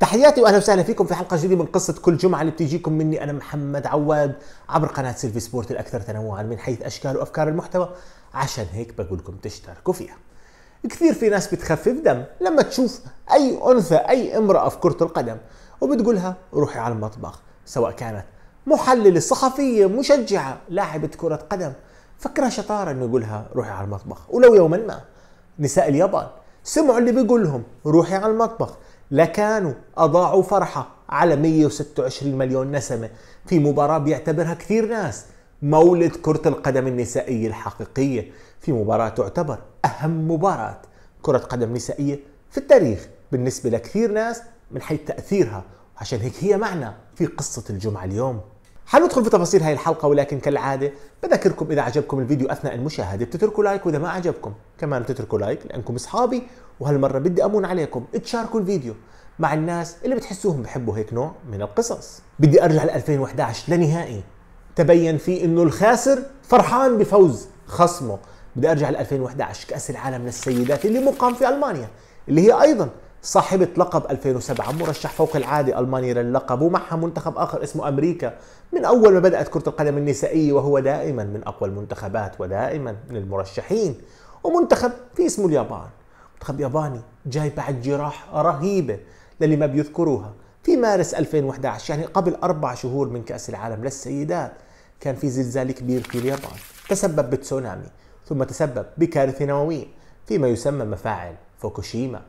تحياتي واهلا وسهلا فيكم في حلقه جديده من قصه كل جمعه اللي بتجيكم مني انا محمد عواد عبر قناه سيلفي سبورت الاكثر تنوعا من حيث اشكال وافكار المحتوى عشان هيك بقول لكم تشتركوا فيها. كثير في ناس بتخفف دم لما تشوف اي انثى اي امراه في كره القدم وبتقولها روحي على المطبخ سواء كانت محللة صحفية مشجعة لاعبة كرة قدم فكرها شطارة انه يقولها روحي على المطبخ ولو يوما ما نساء اليابان سمعوا اللي بيقول لهم روحي على المطبخ لكانوا أضاعوا فرحة على 126 مليون نسمة في مباراة بيعتبرها كثير ناس مولد كرة القدم النسائية الحقيقية في مباراة تعتبر أهم مباراة كرة قدم نسائية في التاريخ بالنسبة لكثير ناس من حيث تأثيرها عشان هيك هي معنا في قصة الجمعة اليوم حندخل في تفاصيل هاي الحلقة ولكن كالعادة بذكركم إذا عجبكم الفيديو أثناء المشاهدة بتتركوا لايك وإذا ما عجبكم كمان بتتركوا لايك لأنكم أصحابي وهالمرة بدي أمون عليكم تشاركوا الفيديو مع الناس اللي بتحسوهم بحبوا هيك نوع من القصص بدي أرجع ل 2011 لنهائي تبين فيه إنه الخاسر فرحان بفوز خصمه بدي أرجع ل 2011 كأس العالم للسيدات اللي مقام في ألمانيا اللي هي أيضا صاحبة لقب 2007 مرشح فوق العادة ألمانيا للقب ومعها منتخب آخر اسمه أمريكا من أول ما بدأت كرة القدم النسائية وهو دائما من أقوى المنتخبات ودائما من المرشحين ومنتخب في اسمه اليابان منتخب ياباني جاي بعد جراح رهيبة للي ما بيذكروها في مارس 2011 يعني قبل أربع شهور من كأس العالم للسيدات كان في زلزال كبير في اليابان تسبب بتسونامي ثم تسبب بكارثة نووية فيما يسمى مفاعل فوكوشيما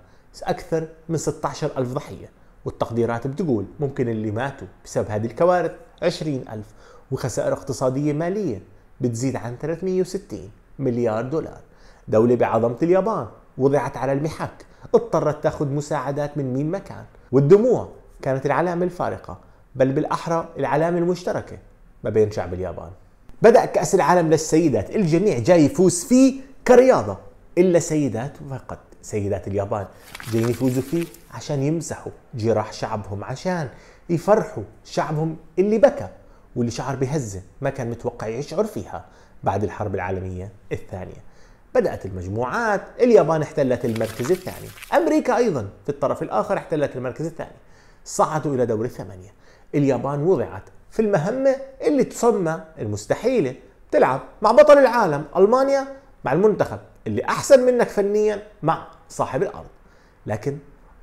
أكثر من 16 ألف ضحية والتقديرات بتقول ممكن اللي ماتوا بسبب هذه الكوارث 20 ألف وخسائر اقتصادية مالية بتزيد عن 360 مليار دولار دولة بعظمة اليابان وضعت على المحك اضطرت تاخذ مساعدات من مين مكان والدموع كانت العلامة الفارقة بل بالأحرى العلامة المشتركة ما بين شعب اليابان بدأ كأس العالم للسيدات الجميع جاي يفوز فيه كرياضة إلا سيدات فقط سيدات اليابان جايين يفوزوا فيه عشان يمسحوا جراح شعبهم عشان يفرحوا شعبهم اللي بكى واللي شعر بهزة ما كان متوقع يشعر فيها بعد الحرب العالمية الثانية بدأت المجموعات اليابان احتلت المركز الثاني أمريكا أيضا في الطرف الآخر احتلت المركز الثاني صعدوا إلى دور الثمانية اليابان وضعت في المهمة اللي تسمى المستحيلة تلعب مع بطل العالم ألمانيا مع المنتخب اللي احسن منك فنيا مع صاحب الارض لكن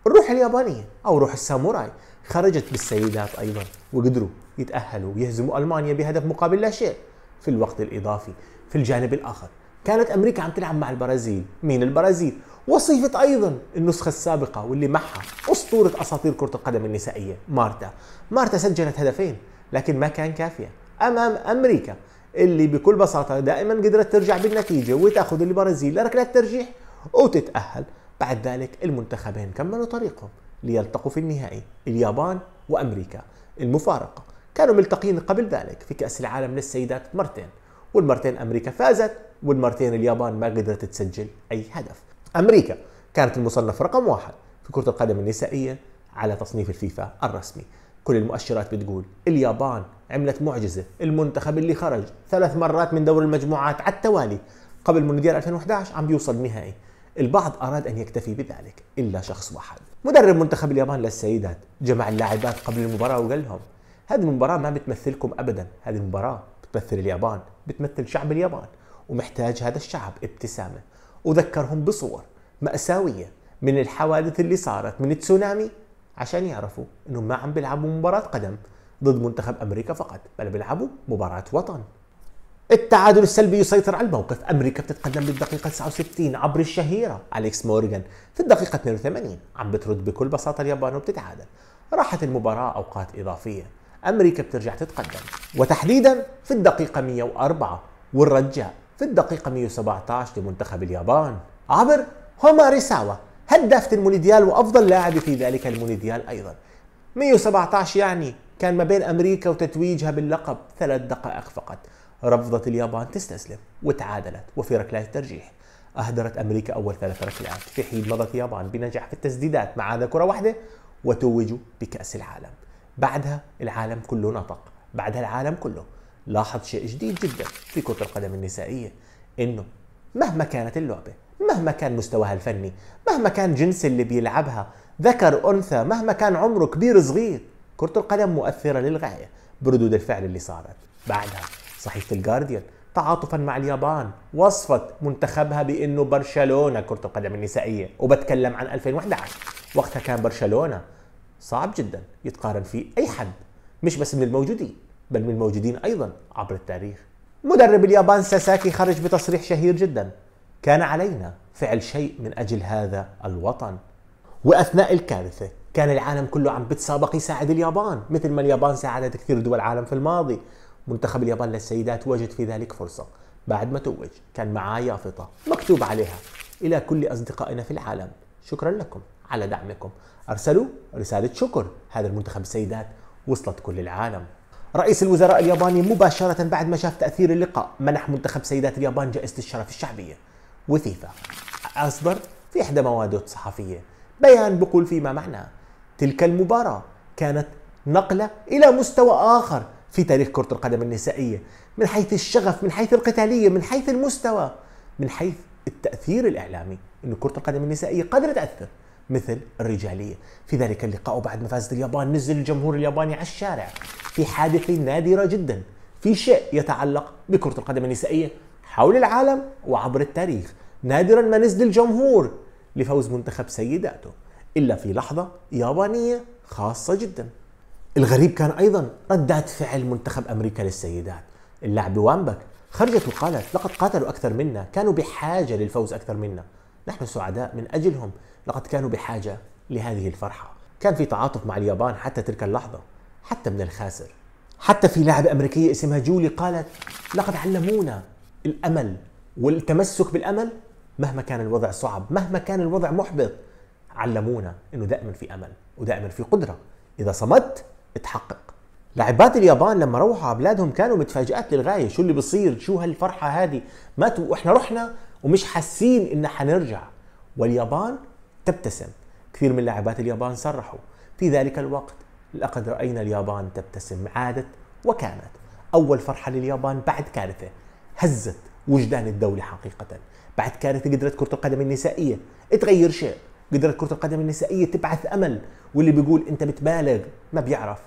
الروح اليابانيه او روح الساموراي خرجت بالسيدات ايضا وقدروا يتاهلوا ويهزموا المانيا بهدف مقابل لا شيء في الوقت الاضافي في الجانب الاخر كانت امريكا عم تلعب مع البرازيل مين البرازيل وصيفة ايضا النسخه السابقه واللي معها اسطوره اساطير كره القدم النسائيه مارتا مارتا سجلت هدفين لكن ما كان كافيه امام امريكا اللي بكل بساطه دائما قدرت ترجع بالنتيجه وتاخذ البرازيل لركلات ترجيح وتتاهل بعد ذلك المنتخبين كملوا طريقهم ليلتقوا في النهائي اليابان وامريكا المفارقه كانوا ملتقين قبل ذلك في كاس العالم للسيدات مرتين والمرتين امريكا فازت والمرتين اليابان ما قدرت تسجل اي هدف امريكا كانت المصنف رقم واحد في كره القدم النسائيه على تصنيف الفيفا الرسمي كل المؤشرات بتقول اليابان عملت معجزة المنتخب اللي خرج ثلاث مرات من دور المجموعات على التوالي قبل مونديال 2011 عم بيوصل نهائي البعض أراد أن يكتفي بذلك إلا شخص واحد مدرب منتخب اليابان للسيدات جمع اللاعبات قبل المباراة وقال لهم هذه المباراة ما بتمثلكم أبدا هذه المباراة بتمثل اليابان بتمثل شعب اليابان ومحتاج هذا الشعب ابتسامة وذكرهم بصور مأساوية من الحوادث اللي صارت من التسونامي عشان يعرفوا انهم ما عم بيلعبوا مباراة قدم ضد منتخب امريكا فقط بل بيلعبوا مباراه وطن التعادل السلبي يسيطر على الموقف امريكا بتتقدم بالدقيقه 69 عبر الشهيره اليكس مورغان في الدقيقه 82 عم بترد بكل بساطه اليابان وبتتعادل راحت المباراه اوقات اضافيه امريكا بترجع تتقدم وتحديدا في الدقيقه 104 والرجاء في الدقيقه 117 لمنتخب اليابان عبر هوما ريساوا هدافة المونديال وافضل لاعب في ذلك المونديال ايضا 117 يعني كان ما بين أمريكا وتتويجها باللقب ثلاث دقائق فقط رفضت اليابان تستسلم وتعادلت وفي ركلات ترجيح أهدرت أمريكا أول ثلاث ركلات في حين مضت اليابان بنجاح في التسديدات مع عدا كرة واحدة وتوجوا بكأس العالم بعدها العالم كله نطق بعدها العالم كله لاحظ شيء جديد جدا في كرة القدم النسائية إنه مهما كانت اللعبة مهما كان مستواها الفني مهما كان جنس اللي بيلعبها ذكر أنثى مهما كان عمره كبير صغير كرة القدم مؤثرة للغاية بردود الفعل اللي صارت بعدها صحيفة الجارديان تعاطفا مع اليابان وصفت منتخبها بانه برشلونه كره القدم النسائيه وبتكلم عن 2011 وقتها كان برشلونه صعب جدا يتقارن فيه اي حد مش بس من الموجودين بل من الموجودين ايضا عبر التاريخ مدرب اليابان ساساكي خرج بتصريح شهير جدا كان علينا فعل شيء من اجل هذا الوطن واثناء الكارثه كان العالم كله عم بتسابق يساعد اليابان مثل ما اليابان ساعدت كثير دول العالم في الماضي منتخب اليابان للسيدات وجد في ذلك فرصة بعد ما توج كان معاه يافطة مكتوب عليها إلى كل أصدقائنا في العالم شكرا لكم على دعمكم أرسلوا رسالة شكر هذا المنتخب السيدات وصلت كل العالم رئيس الوزراء الياباني مباشرة بعد ما شاف تأثير اللقاء منح منتخب سيدات اليابان جائزة الشرف الشعبية وفيفا أصدر في إحدى مواده الصحفية بيان بقول فيما معناه تلك المباراة كانت نقلة إلى مستوى آخر في تاريخ كرة القدم النسائية من حيث الشغف من حيث القتالية من حيث المستوى من حيث التأثير الإعلامي أن كرة القدم النسائية قادرة تأثر مثل الرجالية في ذلك اللقاء وبعد ما فازت اليابان نزل الجمهور الياباني على الشارع في حادثة نادرة جدا في شيء يتعلق بكرة القدم النسائية حول العالم وعبر التاريخ نادرا ما نزل الجمهور لفوز منتخب سيداته إلا في لحظة يابانية خاصة جدا الغريب كان أيضا ردات فعل منتخب أمريكا للسيدات اللاعبة وامبك خرجت وقالت لقد قاتلوا أكثر منا كانوا بحاجة للفوز أكثر منا نحن سعداء من أجلهم لقد كانوا بحاجة لهذه الفرحة كان في تعاطف مع اليابان حتى تلك اللحظة حتى من الخاسر حتى في لاعبة أمريكية اسمها جولي قالت لقد علمونا الأمل والتمسك بالأمل مهما كان الوضع صعب مهما كان الوضع محبط علمونا انه دائما في امل ودائما في قدره اذا صمدت تحقق لاعبات اليابان لما روحوا على بلادهم كانوا متفاجئات للغايه شو اللي بصير شو هالفرحه هذه ماتوا واحنا رحنا ومش حاسين ان حنرجع واليابان تبتسم كثير من لاعبات اليابان صرحوا في ذلك الوقت لقد راينا اليابان تبتسم عادت وكانت اول فرحه لليابان بعد كارثه هزت وجدان الدوله حقيقه بعد كارثه قدرت كره القدم النسائيه تغير شيء قدرت كرة القدم النسائية تبعث أمل واللي بيقول أنت بتبالغ ما بيعرف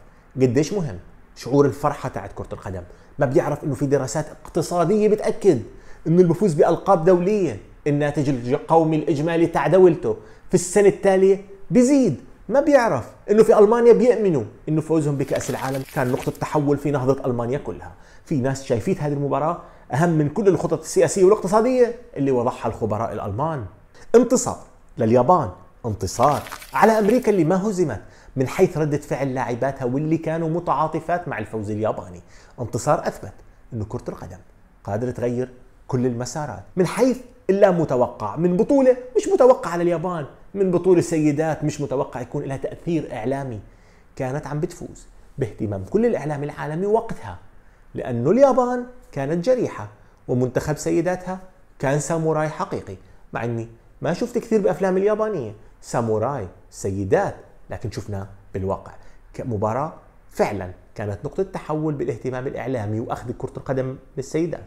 قديش مهم شعور الفرحة تاعت كرة القدم ما بيعرف أنه في دراسات اقتصادية بتأكد أنه بفوز بألقاب دولية الناتج القومي الإجمالي تاع دولته في السنة التالية بيزيد ما بيعرف انه في المانيا بيؤمنوا انه فوزهم بكاس العالم كان نقطه تحول في نهضه المانيا كلها في ناس شايفين هذه المباراه اهم من كل الخطط السياسيه والاقتصاديه اللي وضعها الخبراء الالمان انتصار لليابان انتصار على امريكا اللي ما هزمت من حيث ردة فعل لاعباتها واللي كانوا متعاطفات مع الفوز الياباني انتصار اثبت انه كرة القدم قادرة تغير كل المسارات من حيث اللا متوقع من بطولة مش متوقع على اليابان من بطولة سيدات مش متوقع يكون لها تأثير إعلامي كانت عم بتفوز باهتمام كل الإعلام العالمي وقتها لأنه اليابان كانت جريحة ومنتخب سيداتها كان ساموراي حقيقي مع أني ما شفت كثير بافلام اليابانيه ساموراي سيدات لكن شفنا بالواقع مباراه فعلا كانت نقطه تحول بالاهتمام الاعلامي واخذ كره القدم للسيدات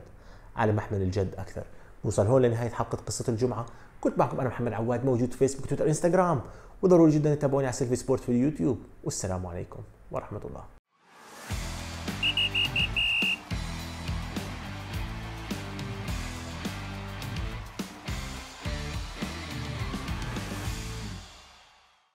على محمل الجد اكثر نوصل هون لنهايه حلقه قصه الجمعه كنت معكم انا محمد عواد موجود في فيسبوك تويتر انستغرام وضروري جدا تتابعوني على سيلفي سبورت في اليوتيوب والسلام عليكم ورحمه الله